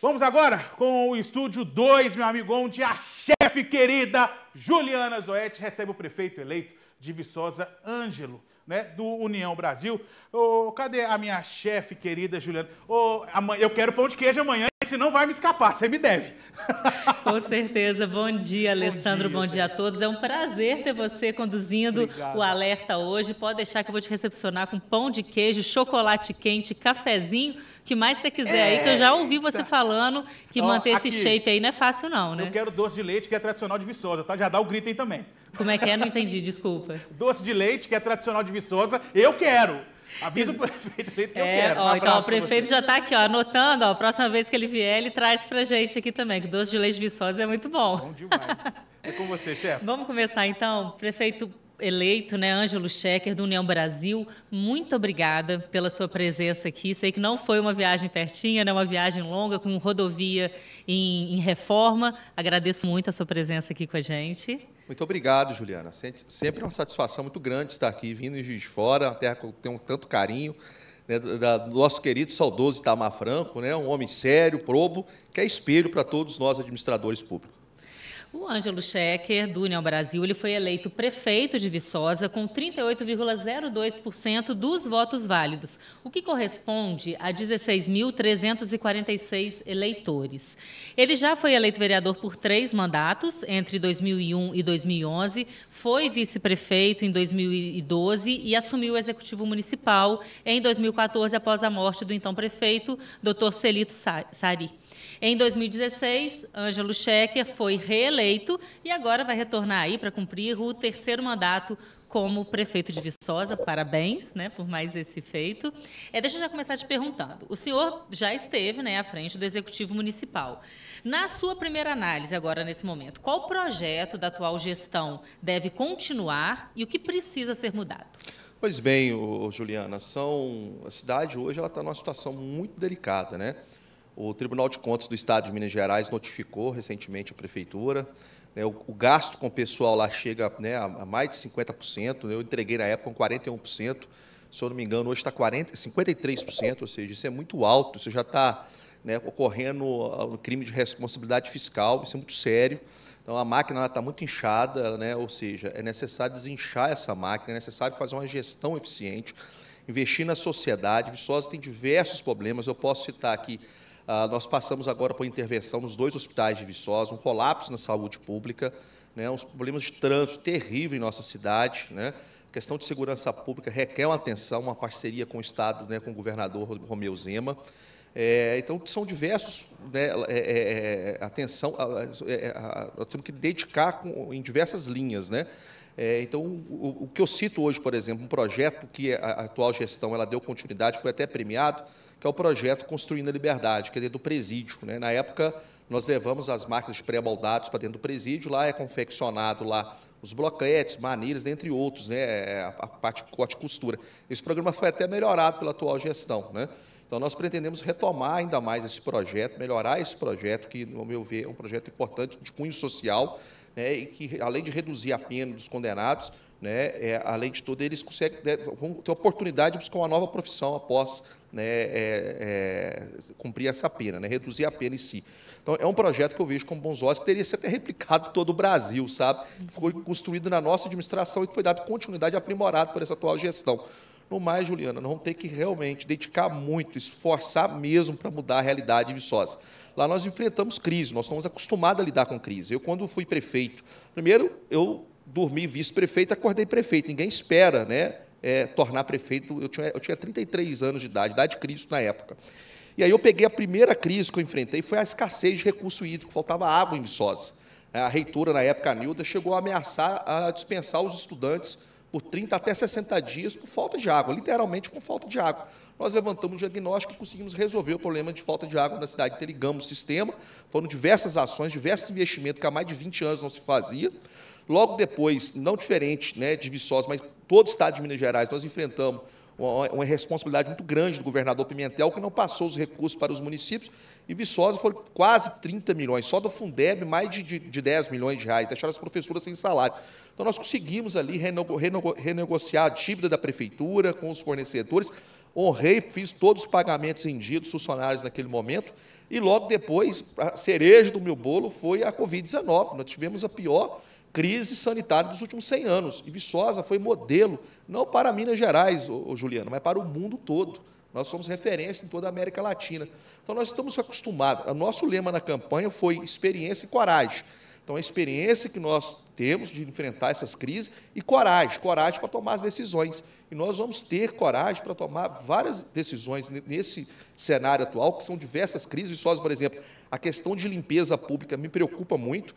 Vamos agora com o estúdio 2, meu amigo, onde a chefe querida Juliana Zoete recebe o prefeito eleito de Viçosa, Ângelo, né, do União Brasil. Ô, cadê a minha chefe querida Juliana? Ô, eu quero pão de queijo amanhã, senão vai me escapar, você me deve. Com certeza. Bom dia, Alessandro, bom dia, bom dia a todos. É um prazer ter você conduzindo Obrigado. o Alerta hoje. Pode deixar que eu vou te recepcionar com pão de queijo, chocolate quente, cafezinho que mais você quiser aí, que eu já ouvi você falando que Ó, manter aqui, esse shape aí não é fácil, não, né? Eu quero doce de leite, que é tradicional de Viçosa, tá? Já dá o grito aí também. Como é que é? Não entendi, desculpa. Doce de leite, que é tradicional de Viçosa, eu quero! Avisa o prefeito que eu é, quero. Ó, então, o prefeito já está aqui, ó, anotando. Ó, a próxima vez que ele vier, ele traz para gente aqui também, que doce de leite viçosa é muito bom. Bom demais. é com você, chefe. Vamos começar, então. Prefeito, eleito, né, Ângelo Schecker, do União Brasil. Muito obrigada pela sua presença aqui. Sei que não foi uma viagem pertinha, né, uma viagem longa, com rodovia em, em reforma. Agradeço muito a sua presença aqui com a gente. Muito obrigado, Juliana. Sempre uma satisfação muito grande estar aqui, vindo de Fora, uma terra que eu tenho tanto carinho, né, do nosso querido saudoso Itamar Franco, né, um homem sério, probo, que é espelho para todos nós, administradores públicos. O Ângelo Schecker, do União Brasil, ele foi eleito prefeito de Viçosa com 38,02% dos votos válidos, o que corresponde a 16.346 eleitores. Ele já foi eleito vereador por três mandatos, entre 2001 e 2011, foi vice-prefeito em 2012 e assumiu o executivo municipal em 2014, após a morte do então prefeito, Dr. Celito Sari. Em 2016, Ângelo Schecker foi reeleito eleito e agora vai retornar aí para cumprir o terceiro mandato como prefeito de Viçosa. Parabéns né, por mais esse feito. É, deixa eu já começar te perguntando. O senhor já esteve né, à frente do Executivo Municipal. Na sua primeira análise, agora nesse momento, qual projeto da atual gestão deve continuar e o que precisa ser mudado? Pois bem, Juliana, são, a cidade hoje ela está numa situação muito delicada, né? O Tribunal de Contas do Estado de Minas Gerais notificou recentemente a Prefeitura. Né, o, o, gasto com o pessoal lá chega né, a, a, mais de 50%. Né, eu entreguei na época com 41%. Se eu não me engano, hoje está 53%, ou seja, isso é muito alto. Isso já está né, ocorrendo o ah, um crime de responsabilidade fiscal, isso é muito sério. Então a máquina está muito inchada, né? ou seja, é necessário desinchar essa máquina, é necessário fazer uma gestão eficiente, investir na sociedade. Viçosa tem diversos problemas, eu posso citar aqui ah, nós passamos agora por intervenção nos dois hospitais de Viçosa, um colapso na saúde pública, né, uns problemas de trânsito terrível em nossa cidade, né, a questão de segurança pública requer uma atenção, uma parceria com o Estado, né, com o governador Romeu Zema. É, então, são diversos, né, é, é, é atenção, a, é, é, temos que dedicar com, em diversas linhas, né? É, então, o, o, que eu cito hoje, por exemplo, um projeto que a, atual gestão ela deu continuidade, foi até premiado, que é o projeto Construindo a Liberdade, que é dentro do presídio. Né? Na época, nós levamos as máquinas de pré-moldados para dentro do presídio, lá é confeccionado lá os bloquetes, manilhas, dentre outros, né? É, a, a parte de corte e costura. Esse programa foi até melhorado pela atual gestão. Né? Então, nós pretendemos retomar ainda mais esse projeto, melhorar esse projeto, que, no meu ver, é um projeto importante de cunho social, né, e que, além de reduzir a pena dos condenados, né, é, além de tudo, eles conseguem, né, vão ter oportunidade de buscar uma nova profissão após né, é, é, cumprir essa pena, né, reduzir a pena em si. Então, é um projeto que eu vejo com bons olhos, que teria sido até replicado em todo o Brasil, sabe? Foi construído na nossa administração e que foi dado continuidade aprimorado por essa atual gestão. No mais, Juliana, nós vamos ter que realmente dedicar muito, esforçar mesmo para mudar a realidade de Viçosa. Lá nós enfrentamos crise, nós estamos acostumados a lidar com crise. Eu, quando fui prefeito, primeiro eu dormi vice-prefeito, acordei prefeito. Ninguém espera né, é, tornar prefeito. Eu tinha, eu tinha 33 anos de idade, idade de Cristo na época. E aí eu peguei a primeira crise que eu enfrentei, foi a escassez de recurso hídrico, faltava água em Viçosa. A reitora, na época, a Nilda, chegou a ameaçar a dispensar os estudantes por 30 até 60 dias por falta de água, literalmente com falta de água. Nós levantamos o diagnóstico e conseguimos resolver o problema de falta de água na cidade. Interligamos o sistema, foram diversas ações, diversos investimentos que há mais de 20 anos não se fazia. Logo depois, não diferente né, de Viçosa, mas todo o estado de Minas Gerais, nós enfrentamos uma, responsabilidade muito grande do governador Pimentel, que não passou os recursos para os municípios, e Viçosa foram quase 30 milhões, só do Fundeb mais de, de, de 10 milhões de reais, deixaram as professoras sem salário. Então nós conseguimos ali renego, renego, renegociar a dívida da prefeitura com os fornecedores, honrei, fiz todos os pagamentos em dia dos funcionários naquele momento, e logo depois, a cereja do meu bolo foi a Covid-19. Nós tivemos a pior crise sanitária dos últimos 100 anos, e Viçosa foi modelo, não para Minas Gerais, Juliano, mas para o mundo todo. Nós somos referência em toda a América Latina. Então, nós estamos acostumados. O nosso lema na campanha foi experiência e coragem. Então, a experiência que nós temos de enfrentar essas crises e coragem, coragem para tomar as decisões. E nós vamos ter coragem para tomar várias decisões nesse cenário atual, que são diversas crises Só, por exemplo. A questão de limpeza pública me preocupa muito.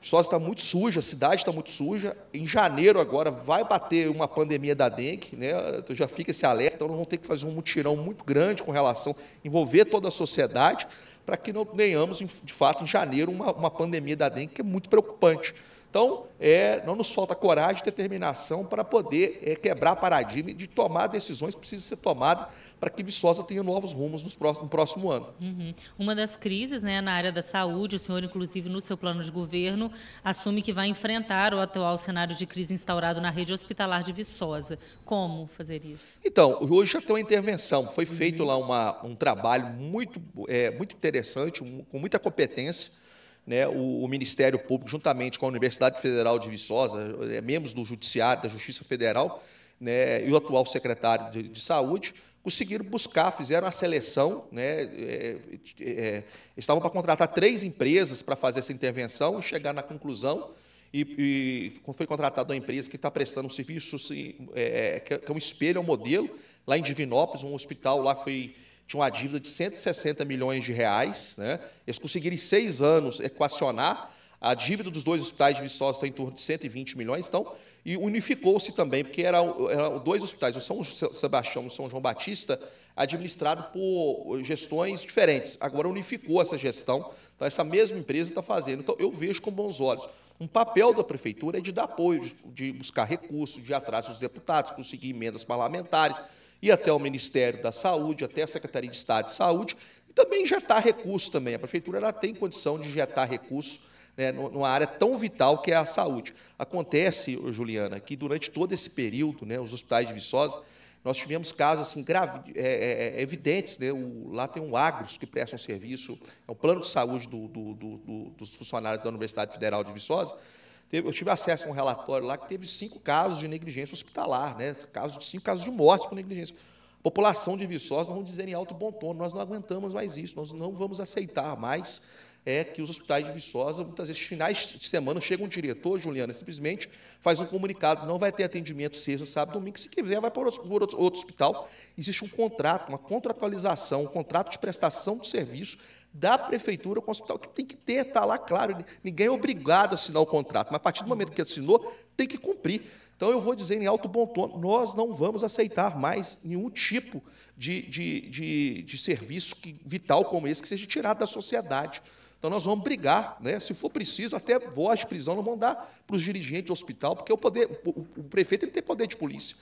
Só está muito suja, a cidade está muito suja. Em janeiro agora vai bater uma pandemia da dengue, né? Então já fica esse alerta, então nós vamos ter que fazer um mutirão muito grande com relação, envolver toda a sociedade para que não tenhamos, de fato, em janeiro, uma, uma pandemia da dengue que é muito preocupante. Então, é, não nos falta coragem e determinação para poder é, quebrar paradigma de tomar decisões que precisam ser tomadas para que Viçosa tenha novos rumos próximo, no próximo ano. Uhum. Uma das crises né, na área da saúde, o senhor, inclusive, no seu plano de governo, assume que vai enfrentar o atual cenário de crise instaurado na rede hospitalar de Viçosa. Como fazer isso? Então, hoje já tem uma intervenção. Foi uhum. feito uhum. lá uma, um trabalho muito, é, muito interessante, um, com muita competência né, o, o, Ministério Público, juntamente com a Universidade Federal de Viçosa, é, membros do Judiciário, da Justiça Federal, né, e o atual secretário de, de Saúde, conseguiram buscar, fizeram a seleção, né, é, é, estavam para contratar três empresas para fazer essa intervenção e chegar na conclusão. E, e foi contratada uma empresa que está prestando um serviço, assim, é, é que é um espelho, é um modelo, lá em Divinópolis, um hospital lá foi tinha uma dívida de 160 milhões de reais. Né? Eles conseguiram, em seis anos, equacionar a dívida dos dois hospitais de Viçosa está em torno de 120 milhões, então, e unificou-se também, porque eram, dois hospitais, o São Sebastião e o São João Batista, administrado por gestões diferentes. Agora unificou essa gestão, então essa mesma empresa está fazendo. Então, eu vejo com bons olhos. Um papel da prefeitura é de dar apoio, de, de buscar recursos, de ir atrás dos deputados, conseguir emendas parlamentares, e até o Ministério da Saúde, até a Secretaria de Estado de Saúde, e também injetar recursos também. A prefeitura ela tem condição de injetar recursos né, numa área tão vital que é a saúde. Acontece, Juliana, que durante todo esse período, né, os hospitais de Viçosa, nós tivemos casos assim, grave, é, é, é, evidentes. Né? O, lá tem um Agros que presta um serviço, é um plano de saúde do, do, do, dos funcionários da Universidade Federal de Viçosa. eu tive acesso a um relatório lá que teve cinco casos de negligência hospitalar, né? casos de, cinco casos de morte por negligência. A população de Viçosa, vamos dizer em alto bom tom, nós não aguentamos mais isso, nós não vamos aceitar mais é que os hospitais de Viçosa, muitas vezes, finais de semana, chega um diretor, Juliana, simplesmente faz um comunicado, não vai ter atendimento sexta, sábado, domingo, se quiser vai para outro, outro hospital. Existe um contrato, uma contratualização, um contrato de prestação de serviço da prefeitura com o hospital, que tem que ter, está lá claro, ninguém é obrigado a assinar o contrato, mas a partir do momento que assinou, tem que cumprir. Então, eu vou dizer em alto bom tom: nós não vamos aceitar mais nenhum tipo de, de, de, de serviço que, vital como esse que seja tirado da sociedade. Então nós vamos brigar, né? se for preciso, até voz de prisão nós vamos dar para os dirigentes do hospital, porque o, poder, o, o prefeito ele tem poder de polícia.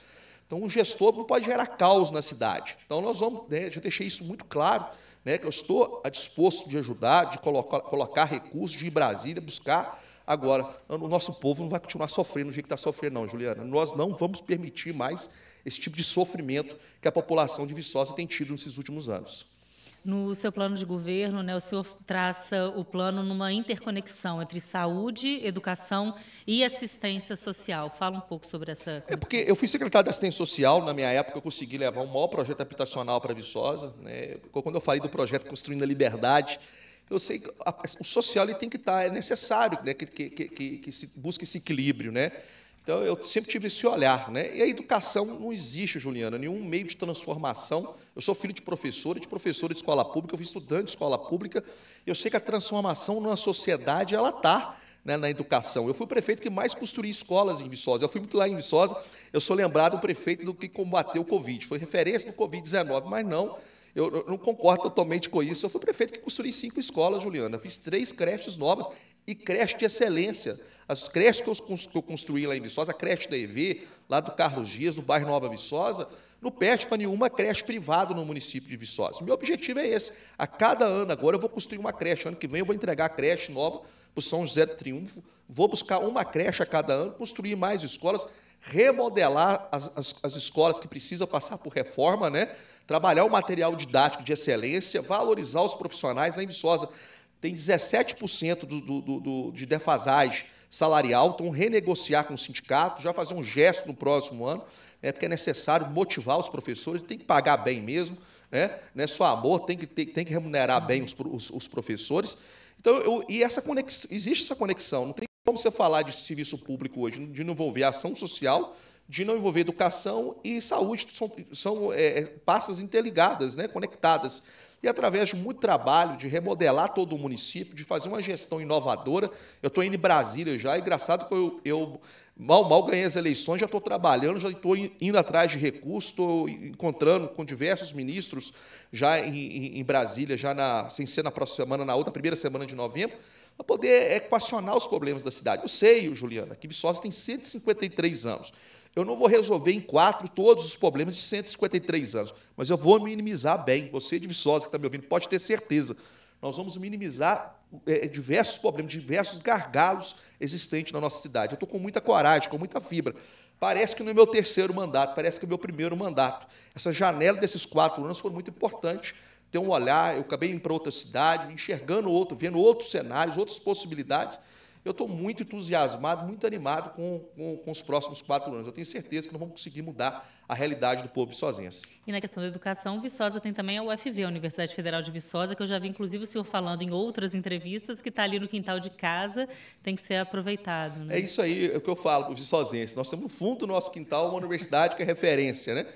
Então, o gestor não pode gerar caos na cidade. Então, nós vamos, né, já deixei isso muito claro, né, que eu estou a disposto de ajudar, de colocar, colocar recursos, de ir Brasília, buscar. Agora, o nosso povo não vai continuar sofrendo do jeito que está sofrendo, não, Juliana. Nós não vamos permitir mais esse tipo de sofrimento que a população de Viçosa tem tido nesses últimos anos. No seu plano de governo, né, o senhor traça o plano numa interconexão entre saúde, educação e assistência social. Fala um pouco sobre essa. É conexão. É porque eu fui secretário de assistência social, na minha época eu consegui levar um maior projeto habitacional para Viçosa. Né? Quando eu falei do projeto Construindo a Liberdade, eu sei que o social ele tem que estar, tá, é necessário né, que, que, que, que se busque esse equilíbrio. Né? Então, eu sempre tive esse olhar. Né? E a educação não existe, Juliana, nenhum meio de transformação. Eu sou filho de professora, de professora de escola pública, eu fui estudante de escola pública, e eu sei que a transformação na sociedade, ela está né, na educação. Eu fui o prefeito que mais construiu escolas em Viçosa. Eu fui muito lá em Viçosa, eu sou lembrado o prefeito do que combateu o Covid. Foi referência do Covid-19, mas não eu, não concordo totalmente com isso. Eu fui prefeito que construí cinco escolas, Juliana. fiz três creches novas e creche de excelência. As creches que eu, que eu construí lá em Viçosa, a creche da EV, lá do Carlos Dias, no bairro Nova Viçosa, não perde para nenhuma creche privada no município de Viçosa. Meu objetivo é esse. A cada ano agora eu vou construir uma creche. Ano que vem eu vou entregar a creche nova para o São José do Triunfo. Vou buscar uma creche a cada ano, construir mais escolas remodelar as, as, as escolas que precisam passar por reforma, né? trabalhar o material didático de excelência, valorizar os profissionais. Lá em Viçosa tem 17% do, do, do, de defasagem salarial, então renegociar com o sindicato, já fazer um gesto no próximo ano, né? porque é necessário motivar os professores, tem que pagar bem mesmo, né? não é só amor, tem que, tem, tem que remunerar bem os, os, os professores. Então, eu, e essa conexão, existe essa conexão, não tem como você falar de serviço público hoje, de não envolver ação social, de não envolver educação e saúde, são, são é, é, pastas interligadas, né, conectadas. E através de muito trabalho, de remodelar todo o município, de fazer uma gestão inovadora. Eu estou indo em Brasília já, é engraçado que eu, eu Mal, mal ganhei as eleições, já estou trabalhando, já estou indo atrás de recursos, estou encontrando com diversos ministros já em, em Brasília, já na, sem ser na próxima semana, na outra primeira semana de novembro, para poder equacionar os problemas da cidade. Eu sei, Juliana, que Viçosa tem 153 anos. Eu não vou resolver em quatro todos os problemas de 153 anos, mas eu vou minimizar bem. Você de Viçosa que está me ouvindo pode ter certeza. Nós vamos minimizar é, é, diversos problemas, diversos gargalos existentes na nossa cidade. Eu estou com muita coragem, com muita fibra. Parece que não é meu terceiro mandato, parece que é meu primeiro mandato. Essa janela desses quatro anos foi muito importante. Ter um olhar, eu acabei indo para outra cidade, enxergando outro, vendo outros cenários, outras possibilidades eu estou muito entusiasmado, muito animado com, com, com, os próximos quatro anos. Eu tenho certeza que nós vamos conseguir mudar a realidade do povo viçosense. E na questão da educação, Viçosa tem também a UFV, a Universidade Federal de Viçosa, que eu já vi, inclusive, o senhor falando em outras entrevistas, que está ali no quintal de casa, tem que ser aproveitado. Né? É isso aí, é o que eu falo, para viçosense. Nós temos no fundo do nosso quintal uma universidade que é referência, né?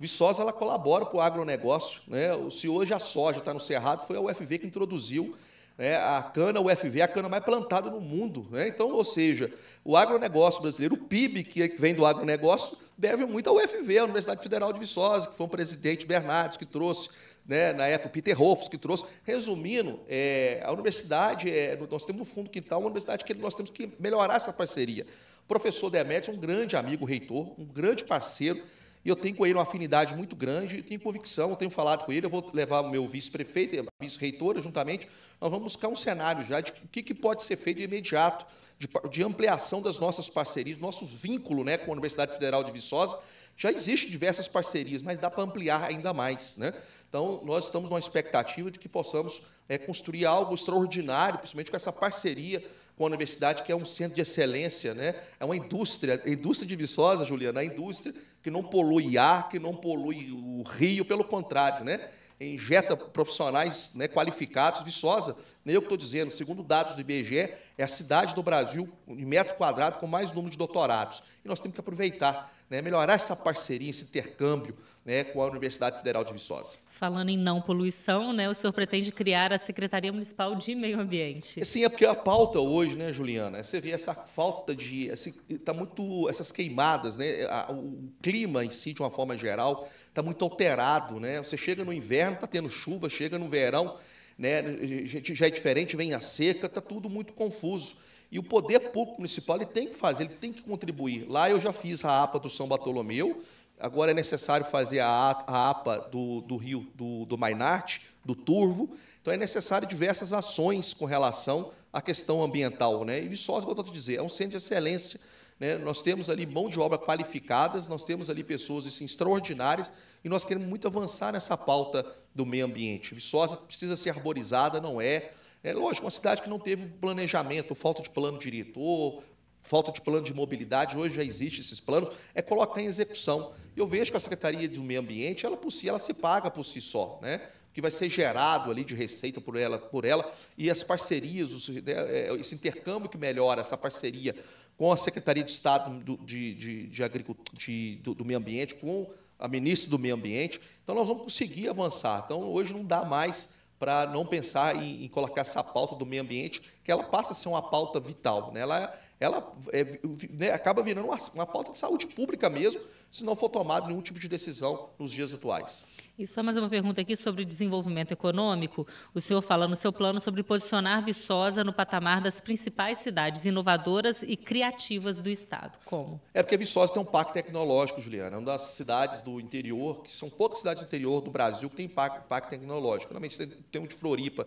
Viçosa ela colabora para o agronegócio. Né? O senhor hoje a soja está no Cerrado, foi a UFV que introduziu né? A cana UFV é a cana mais plantada no mundo. Né? Então, ou seja, o agronegócio brasileiro, o PIB que vem do agronegócio, deve muito à UFV, à Universidade Federal de Viçosa, que foi o presidente Bernardes que trouxe, né? na época Peter Hoffs que trouxe. Resumindo, é, a universidade, é, nós temos no Fundo que tal uma universidade que nós temos que melhorar essa parceria. O professor é um grande amigo reitor, um grande parceiro, e eu tenho com ele uma afinidade muito grande, tenho convicção, eu tenho falado com ele, eu vou levar o meu vice-prefeito e a vice-reitora juntamente, nós vamos buscar um cenário já de o que, que pode ser feito de imediato, de, de ampliação das nossas parcerias, nosso vínculo né, com a Universidade Federal de Viçosa. Já existem diversas parcerias, mas dá para ampliar ainda mais. Né? Então, nós estamos numa expectativa de que possamos é, construir algo extraordinário, principalmente com essa parceria com a universidade, que é um centro de excelência, né? é uma indústria, indústria de Viçosa, Juliana, a indústria que não polui ar, que não polui o rio, pelo contrário, né? injeta profissionais né, qualificados. Viçosa, nem eu que estou dizendo, segundo dados do IBGE, é a cidade do Brasil, em metro quadrado, com mais número de doutorados. E nós temos que aproveitar né, melhorar essa parceria, esse intercâmbio né, com a Universidade Federal de Viçosa. Falando em não poluição, né, o senhor pretende criar a Secretaria Municipal de Meio Ambiente. Sim, é porque a pauta hoje, né, Juliana, você vê essa falta de. Está muito. essas queimadas, né, o clima em si, de uma forma geral, está muito alterado. Né? Você chega no inverno, está tendo chuva, chega no verão, né, já é diferente, vem a seca, está tudo muito confuso. E o poder público municipal ele tem que fazer, ele tem que contribuir. Lá eu já fiz a APA do São Bartolomeu, agora é necessário fazer a, APA do, do Rio, do, do Mainarte, do Turvo. Então é necessário diversas ações com relação à questão ambiental. Né? E Viçosa, como eu estou te dizer, é um centro de excelência. Né? Nós temos ali mão de obra qualificadas, nós temos ali pessoas assim, extraordinárias e nós queremos muito avançar nessa pauta do meio ambiente. Viçosa precisa ser arborizada, não é? É lógico, uma cidade que não teve planejamento, falta de plano diretor, falta de plano de mobilidade, hoje já existem esses planos, é colocar em execução. Eu vejo que a Secretaria do Meio Ambiente, ela por si, ela se paga por si só, né? que vai ser gerado ali de receita por ela, por ela e as parcerias, né, é, esse intercâmbio que melhora, essa parceria com a Secretaria de Estado de, de, de, de do, do Meio Ambiente, com a ministra do Meio Ambiente. Então, nós vamos conseguir avançar. Então, hoje não dá mais para não pensar em, em, colocar essa pauta do meio ambiente, que ela passa a ser uma pauta vital. Né? Ela é ela é, né, acaba virando uma, uma pauta de saúde pública mesmo, se não for tomada nenhum tipo de decisão nos dias atuais. E só mais uma pergunta aqui sobre desenvolvimento econômico. O senhor fala no seu plano sobre posicionar Viçosa no patamar das principais cidades inovadoras e criativas do Estado. Como? É porque Viçosa tem um parque tecnológico, Juliana. É uma das cidades do interior, que são poucas cidades do interior do Brasil que tem parque, parque tecnológico. Normalmente tem um de Floripa,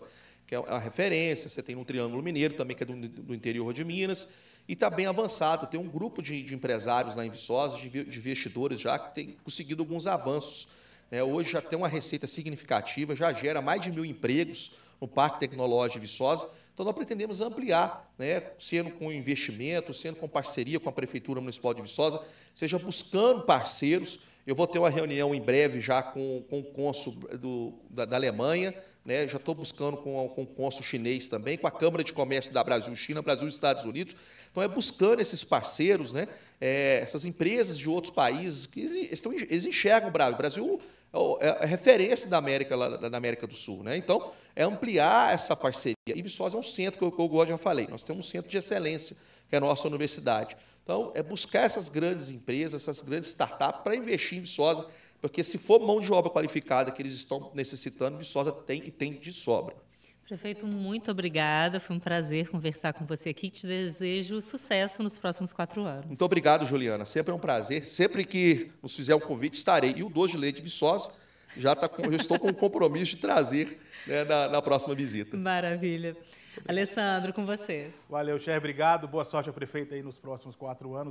que é a referência, você tem no Triângulo Mineiro, também que é do, do interior de Minas, e está bem avançado. Tem um grupo de, de empresários lá em Viçosa, de, de, investidores já, que tem conseguido alguns avanços. Né? Hoje já tem uma receita significativa, já gera mais de mil empregos no Parque Tecnológico de Viçosa. Então, nós pretendemos ampliar, né? sendo com investimento, sendo com parceria com a Prefeitura Municipal de Viçosa, seja buscando parceiros eu vou ter uma reunião em breve já com, com o cônsul da, da, Alemanha, né? já estou buscando com, com o cônsul chinês também, com a Câmara de Comércio da Brasil-China, Brasil-Estados Unidos. Então, é buscando esses parceiros, né? É, essas empresas de outros países, que estão, eles enxergam o Brasil. O Brasil é, é referência da América, da América do Sul. Né? Então, é ampliar essa parceria. E Viçosa é um centro, que eu, que eu já falei, nós temos um centro de excelência que é a nossa universidade. Então, é buscar essas grandes empresas, essas grandes startups, para investir em Viçosa, porque se for mão de obra qualificada que eles estão necessitando, Viçosa tem e tem de sobra. Prefeito, muito obrigada. Foi um prazer conversar com você aqui. Te desejo sucesso nos próximos quatro anos. Muito obrigado, Juliana. Sempre é um prazer. Sempre que nos fizer um convite, estarei. E o doce de Leite de Viçosa já, tá com, já estou com o compromisso de trazer né, na, na, próxima visita. Maravilha. Alessandro, com você. Valeu, Cher, obrigado. Boa sorte ao prefeito aí nos próximos quatro anos.